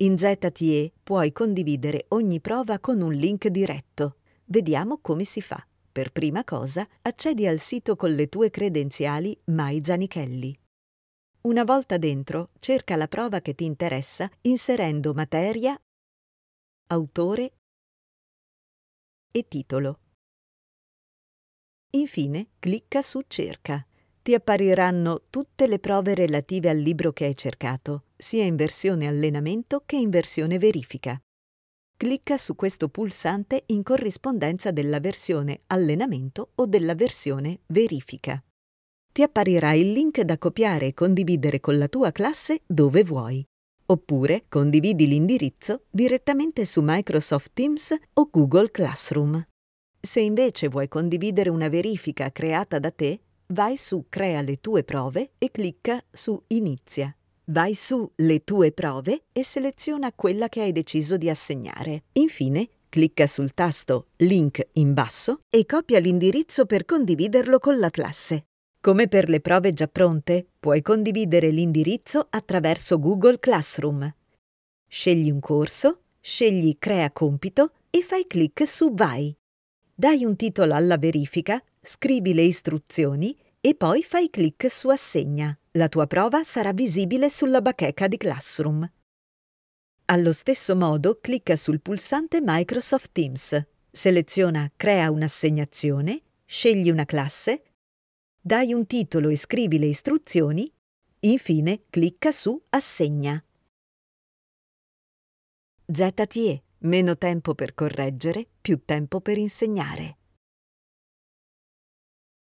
In ZTE puoi condividere ogni prova con un link diretto. Vediamo come si fa. Per prima cosa, accedi al sito con le tue credenziali Mai Zanichelli. Una volta dentro, cerca la prova che ti interessa inserendo materia, autore e titolo. Infine, clicca su Cerca. Ti appariranno tutte le prove relative al libro che hai cercato sia in versione allenamento che in versione verifica. Clicca su questo pulsante in corrispondenza della versione allenamento o della versione verifica. Ti apparirà il link da copiare e condividere con la tua classe dove vuoi. Oppure condividi l'indirizzo direttamente su Microsoft Teams o Google Classroom. Se invece vuoi condividere una verifica creata da te, vai su Crea le tue prove e clicca su Inizia Vai su Le tue prove e seleziona quella che hai deciso di assegnare. Infine, clicca sul tasto Link in basso e copia l'indirizzo per condividerlo con la classe. Come per le prove già pronte, puoi condividere l'indirizzo attraverso Google Classroom. Scegli un corso, scegli Crea compito e fai clic su Vai. Dai un titolo alla verifica, scrivi le istruzioni e poi fai clic su Assegna. La tua prova sarà visibile sulla bacheca di Classroom. Allo stesso modo clicca sul pulsante Microsoft Teams, seleziona Crea un'assegnazione, scegli una classe, dai un titolo e scrivi le istruzioni, infine clicca su Assegna. ZTE, meno tempo per correggere, più tempo per insegnare.